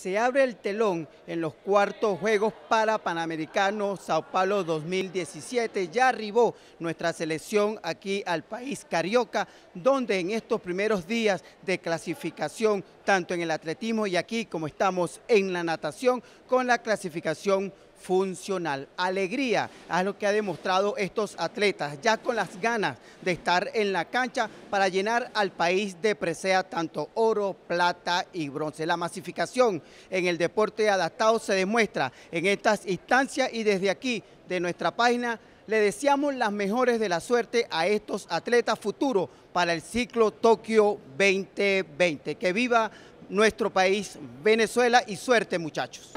se abre el telón en los cuartos Juegos para Panamericano Sao Paulo 2017. Ya arribó nuestra selección aquí al país carioca, donde en estos primeros días de clasificación, tanto en el atletismo y aquí como estamos en la natación, con la clasificación funcional. Alegría a lo que ha demostrado estos atletas, ya con las ganas de estar en la cancha para llenar al país de presea tanto oro, plata y bronce. La masificación en el deporte adaptado se demuestra en estas instancias y desde aquí, de nuestra página, le deseamos las mejores de la suerte a estos atletas futuros para el ciclo Tokio 2020. Que viva nuestro país, Venezuela, y suerte muchachos.